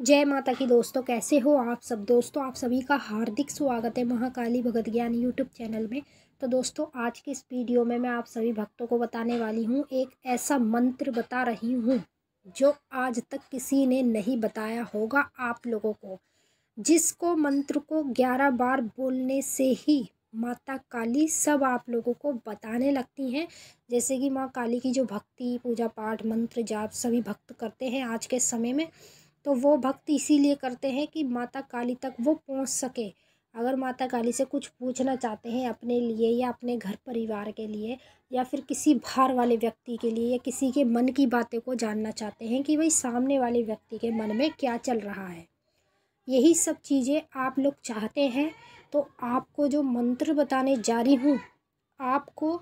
जय माता की दोस्तों कैसे हो आप सब दोस्तों आप सभी का हार्दिक स्वागत है महाकाली भगत ज्ञान यूट्यूब चैनल में तो दोस्तों आज के इस वीडियो में मैं आप सभी भक्तों को बताने वाली हूँ एक ऐसा मंत्र बता रही हूँ जो आज तक किसी ने नहीं बताया होगा आप लोगों को जिसको मंत्र को ग्यारह बार बोलने से ही माता काली सब आप लोगों को बताने लगती हैं जैसे कि माँ काली की जो भक्ति पूजा पाठ मंत्र जाप सभी भक्त करते हैं आज के समय में तो वो भक्त इसीलिए करते हैं कि माता काली तक वो पहुंच सके अगर माता काली से कुछ पूछना चाहते हैं अपने लिए या अपने घर परिवार के लिए या फिर किसी बाहर वाले व्यक्ति के लिए या किसी के मन की बातें को जानना चाहते हैं कि भाई सामने वाले व्यक्ति के मन में क्या चल रहा है यही सब चीज़ें आप लोग चाहते हैं तो आपको जो मंत्र बताने जा रही हूँ आपको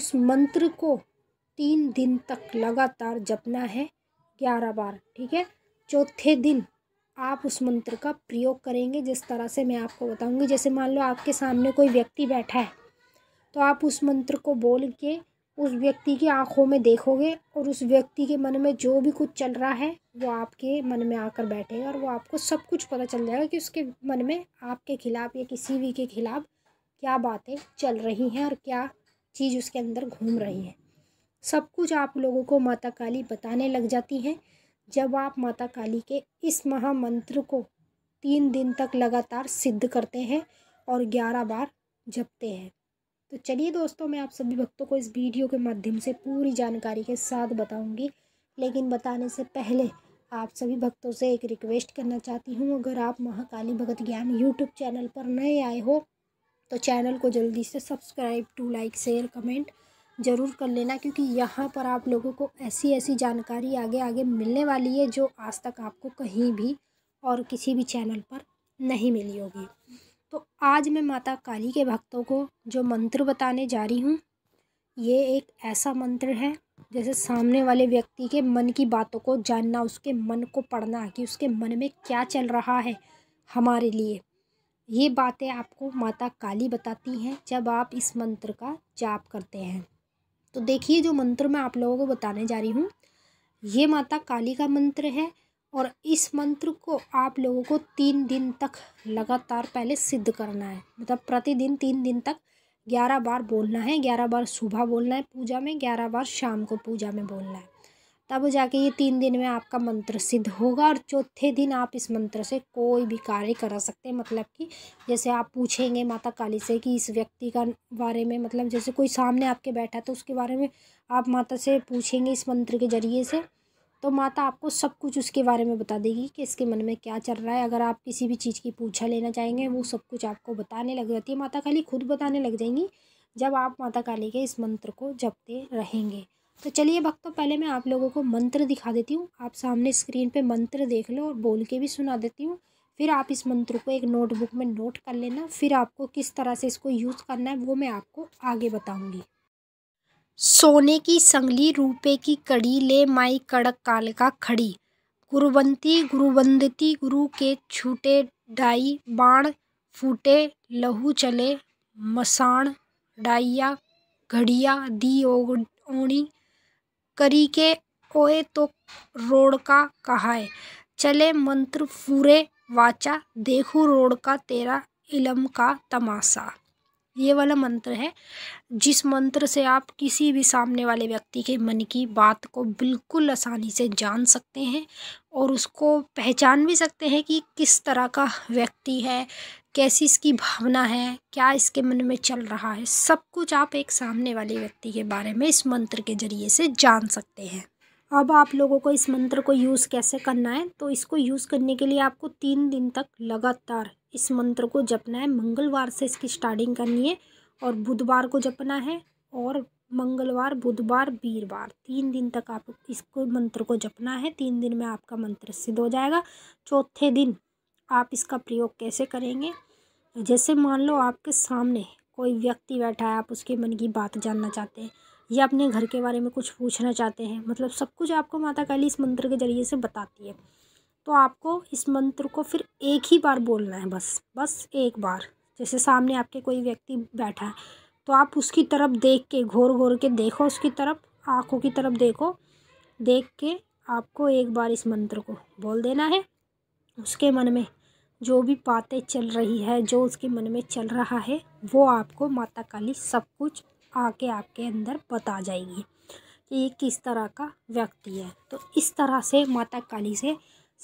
उस मंत्र को तीन दिन तक लगातार जपना है ग्यारह बार ठीक है चौथे दिन आप उस मंत्र का प्रयोग करेंगे जिस तरह से मैं आपको बताऊंगी जैसे मान लो आपके सामने कोई व्यक्ति बैठा है तो आप उस मंत्र को बोल के उस व्यक्ति की आंखों में देखोगे और उस व्यक्ति के मन में जो भी कुछ चल रहा है वो आपके मन में आकर बैठेगा और वो आपको सब कुछ पता चल जाएगा कि उसके मन में आपके खिलाफ़ या किसी भी के खिलाफ़ क्या बातें चल रही हैं और क्या चीज़ उसके अंदर घूम रही है सब कुछ आप लोगों को माता काली बताने लग जाती हैं जब आप माता काली के इस महामंत्र को तीन दिन तक लगातार सिद्ध करते हैं और ग्यारह बार जपते हैं तो चलिए दोस्तों मैं आप सभी भक्तों को इस वीडियो के माध्यम से पूरी जानकारी के साथ बताऊंगी लेकिन बताने से पहले आप सभी भक्तों से एक रिक्वेस्ट करना चाहती हूँ अगर आप महाकाली भगत ज्ञान यूट्यूब चैनल पर नए आए हो तो चैनल को जल्दी से subscribe to like share comment ज़रूर कर लेना क्योंकि यहाँ पर आप लोगों को ऐसी ऐसी जानकारी आगे आगे मिलने वाली है जो आज तक आपको कहीं भी और किसी भी चैनल पर नहीं मिली होगी तो आज मैं माता काली के भक्तों को जो मंत्र बताने जा रही हूँ ये एक ऐसा मंत्र है जैसे सामने वाले व्यक्ति के मन की बातों को जानना उसके मन को पढ़ना कि उसके मन में क्या चल रहा है हमारे लिए ये बातें आपको माता काली बताती हैं जब आप इस मंत्र का जाप करते हैं तो देखिए जो मंत्र मैं आप लोगों को बताने जा रही हूँ ये माता काली का मंत्र है और इस मंत्र को आप लोगों को तीन दिन तक लगातार पहले सिद्ध करना है मतलब प्रतिदिन तीन दिन तक ग्यारह बार बोलना है ग्यारह बार सुबह बोलना है पूजा में ग्यारह बार शाम को पूजा में बोलना है तब जाके ये तीन दिन में आपका मंत्र सिद्ध होगा और चौथे दिन आप इस मंत्र से कोई भी कार्य करा सकते हैं मतलब कि जैसे आप पूछेंगे माता काली से कि इस व्यक्ति का बारे में मतलब जैसे कोई सामने आपके बैठा तो उसके बारे में आप माता से पूछेंगे इस मंत्र के ज़रिए से तो माता आपको सब कुछ उसके बारे में बता देगी कि इसके मन में क्या चल रहा है अगर आप किसी भी चीज़ की पूछा लेना चाहेंगे वो सब कुछ आपको बताने लग जाती है माता काली खुद बताने लग जाएंगी जब आप माता काली के इस मंत्र को जपते रहेंगे तो चलिए भक्तों पहले मैं आप लोगों को मंत्र दिखा देती हूँ आप सामने स्क्रीन पे मंत्र देख लो और बोल के भी सुना देती हूँ फिर आप इस मंत्र को एक नोटबुक में नोट कर लेना फिर आपको किस तरह से इसको यूज़ करना है वो मैं आपको आगे बताऊँगी सोने की संगली रूपे की कड़ी ले माई कड़क काल का खड़ी गुरुवंती गुरुवंदती गुरु के छूटे डाई बाण फूटे लहू चले मसाण डाइया घड़िया दी ओणी करी के ओए तो रोड़ कहा है चले मंत्र फूरे वाचा देखू का तेरा इलम का तमाशा ये वाला मंत्र है जिस मंत्र से आप किसी भी सामने वाले व्यक्ति के मन की बात को बिल्कुल आसानी से जान सकते हैं और उसको पहचान भी सकते हैं कि किस तरह का व्यक्ति है कैसी इसकी भावना है क्या इसके मन में चल रहा है सब कुछ आप एक सामने वाले व्यक्ति के बारे में इस मंत्र के ज़रिए से जान सकते हैं अब आप लोगों को इस मंत्र को यूज़ कैसे करना है तो इसको यूज़ करने के लिए आपको तीन दिन तक लगातार इस मंत्र को जपना है मंगलवार से इसकी स्टार्टिंग करनी है और बुधवार को जपना है और मंगलवार बुधवार वीरवार तीन दिन तक आप इसको मंत्र को जपना है तीन दिन में आपका मंत्र सिद्ध हो जाएगा चौथे दिन आप इसका प्रयोग कैसे करेंगे जैसे मान लो आपके सामने कोई व्यक्ति बैठा है आप उसके मन की बात जानना चाहते हैं या अपने घर के बारे में कुछ पूछना चाहते हैं मतलब सब कुछ आपको माता काली इस मंत्र के ज़रिए से बताती है तो आपको इस मंत्र को फिर एक ही बार बोलना है बस बस एक बार जैसे सामने आपके कोई व्यक्ति बैठा है तो आप उसकी तरफ देख के घोर घोर के देखो उसकी तरफ आँखों की तरफ देखो देख के आपको एक बार इस मंत्र को बोल देना है उसके मन में जो भी बातें चल रही है जो उसके मन में चल रहा है वो आपको माता काली सब कुछ आके आपके अंदर बता जाएगी कि ये किस तरह का व्यक्ति है तो इस तरह से माता काली से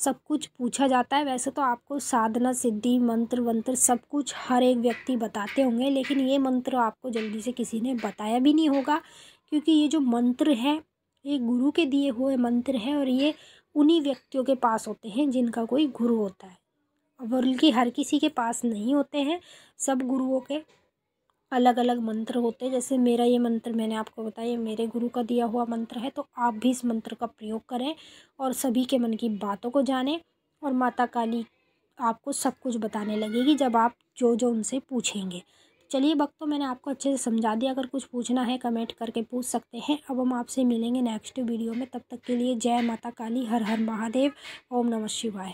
सब कुछ पूछा जाता है वैसे तो आपको साधना सिद्धि मंत्र वंत्र सब कुछ हर एक व्यक्ति बताते होंगे लेकिन ये मंत्र आपको जल्दी से किसी ने बताया भी नहीं होगा क्योंकि ये जो मंत्र है ये गुरु के दिए हुए मंत्र है और ये उन्हीं व्यक्तियों के पास होते हैं जिनका कोई गुरु होता है बल्कि हर किसी के पास नहीं होते हैं सब गुरुओं के अलग अलग मंत्र होते हैं जैसे मेरा ये मंत्र मैंने आपको बताया मेरे गुरु का दिया हुआ मंत्र है तो आप भी इस मंत्र का प्रयोग करें और सभी के मन की बातों को जानें और माता काली आपको सब कुछ बताने लगेगी जब आप जो जो उनसे पूछेंगे चलिए भक्तों तो मैंने आपको अच्छे से समझा दिया अगर कुछ पूछना है कमेंट करके पूछ सकते हैं अब हम आपसे मिलेंगे नेक्स्ट वीडियो में तब तक के लिए जय माता काली हर हर महादेव ओम नमः शिवाय